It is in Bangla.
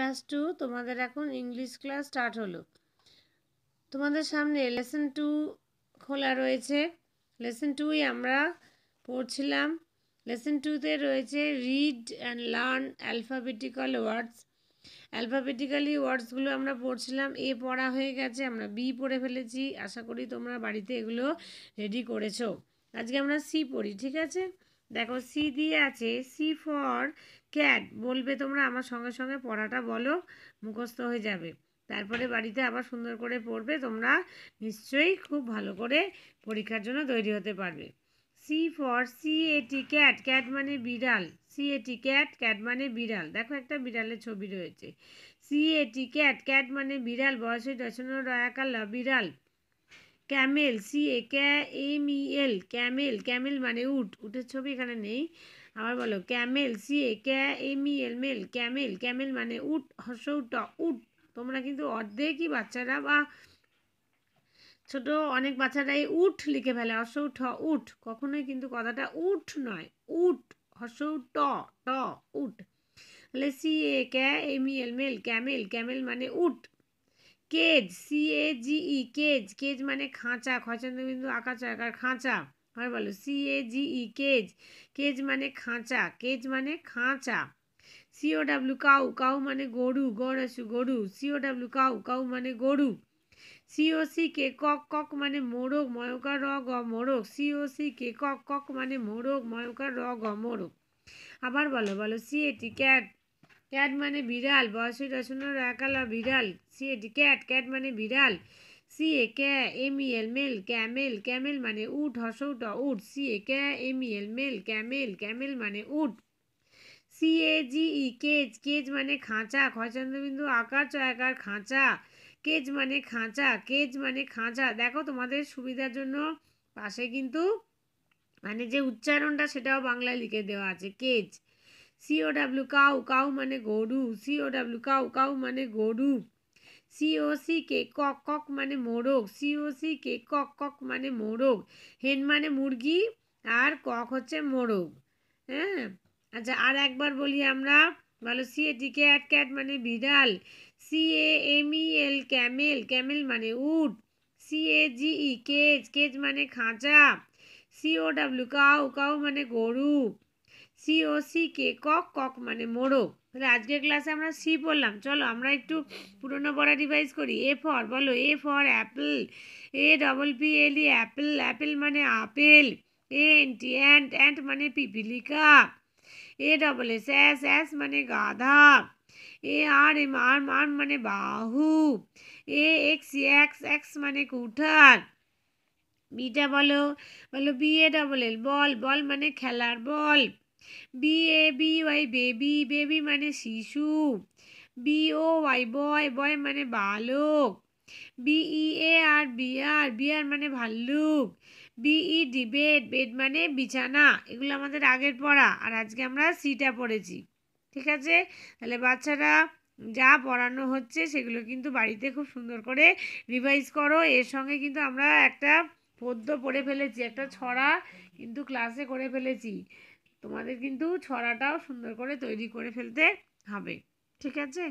ক্লাস টু তোমাদের এখন ইংলিশ ক্লাস স্টার্ট হলো তোমাদের সামনে লেসন টু খোলা রয়েছে লেসন টুই আমরা পড়ছিলাম লেসন টুতে রয়েছে read and learn alphabetical words alphabetically ওয়ার্ডসগুলো আমরা পড়ছিলাম এ পড়া হয়ে গেছে আমরা বি পড়ে ফেলেছি আশা করি তোমরা বাড়িতে এগুলো রেডি করেছো আজকে আমরা সি পড়ি ঠিক আছে দেখো সি দিয়ে আছে সি ফর ক্যাট বলবে তোমরা আমার সঙ্গে সঙ্গে পড়াটা বলো মুখস্থ হয়ে যাবে তারপরে বাড়িতে আবার সুন্দর করে পড়বে তোমরা নিশ্চয়ই খুব ভালো করে পরীক্ষার জন্য তৈরি হতে পারবে সি ফর সি এটি ক্যাট ক্যাট মানে বিড়াল সি এটি ক্যাট ক্যাট মানে বিড়াল দেখো একটা বিড়ালের ছবি রয়েছে সি এটি ক্যাট ক্যাট মানে বিড়াল বয়সে দশন রয়াকাল বিড়াল ক্যামেল সি এ ক্যা M E L camel camel মানে উট উটের ছবি এখানে নেই আবার বলো ক্যামেল সি এ ক্যা এম ই এল মেল ক্যামেল ক্যামেল মানে উট হর্ষউট উট তোমরা কিন্তু অর্ধেকই বাচ্চারা বা ছোট অনেক বাচ্চারাই উঠ লিখে ফেলে হস উঠ উঠ কখনোই কিন্তু কথাটা উঠ নয় উঠ হস ট ট উঠ তাহলে সি এ ক্যা এম ই এল মেল ক্যামেল ক্যামেল মানে উঠ cage C A G E cage cage মানে খাঁচা খচন্দ্রবিন্দু আঁকা চাকার খাঁচা আর বলো C A G E cage cage মানে খাঁচা কেজ মানে খাঁচা সিও ডাব্লু কাউ কাউ মানে গরু আসু গরু সিও ডাব্লু কাউ কাউ মানে গরু C O C K cock cock মানে মোরগ ময়কার র গ মোরগ C O C K cock cock মানে মোরগ ময়কার র গ মোরগ আবার বলো বলো সি এটি ক্যাট ক্যাট মানে বিড়াল বয়সী রচনা একালা বিড়াল সি এটি ক্যাট ক্যাট মানে বিড়াল সি এ ক্যা ইএল মেল ক্যামেল ক্যামেল মানে উট হসৌট উট সি এ ক্যা ইএল মেল ক্যামেল ক্যামেল মানে উট C A G E cage cage মানে খাঁচা খচন্দ্রবিন্দু আকার চয়াকার খাঁচা কেজ মানে খাঁচা কেজ মানে খাঁচা দেখো তোমাদের সুবিধার জন্য পাশে কিন্তু মানে যে উচ্চারণটা সেটাও বাংলায় লিখে দেওয়া আছে cage C O W cow cow মানে গরু সিও ডাব্লু কাউ কাউ মানে গরু সিওসি কে কক কক মানে মোরগ সিওসি কে কক কক মানে মোরগ হেন মানে মুরগি আর কক হচ্ছে মোরগ হ্যাঁ আচ্ছা আর একবার বলি আমরা বলো সি এটি ক্যাট ক্যাট মানে বিড়াল C A M E L camel camel মানে উট C A G E cage cage মানে খাঁচা সিও ডাব্লু কাউ কাউ মানে গরু C O C K cock cock মানে মোরগ তাহলে আজকের ক্লাসে আমরা সি পড়লাম চলো আমরা একটু পুরোনো পড়া রিভাইজ করি এ ফর বলো A for apple A double P L E apple apple মানে আপেল এন্ট অ্যান্ট অ্যান্ট মানে পিপিলিকা A double S ass ass মানে গাধা এ আর এম আর মান মানে বাহু এ এক্স এক্স এক্স মানে কুঠার বিটা বলো বলো B A double L ball ball মানে খেলার ball B A B Y baby baby মানে শিশু B O Y boy boy মানে বালক B E A e R bear মানে ভাল্লুক বিই ডি বেড বেড মানে বিছানা এগুলো আমাদের আগের পড়া আর আজকে আমরা সিটা পড়েছি ঠিক আছে তাহলে বাচ্চারা যা পড়ানো হচ্ছে সেগুলো কিন্তু বাড়িতে খুব সুন্দর করে রিভাইজ করো এর সঙ্গে কিন্তু আমরা একটা পদ্য পড়ে ফেলেছি একটা ছড়া কিন্তু ক্লাসে করে ফেলেছি তোমাদের কিন্তু ছড়াটাও সুন্দর করে তৈরি করে ফেলতে হবে ঠিক আছে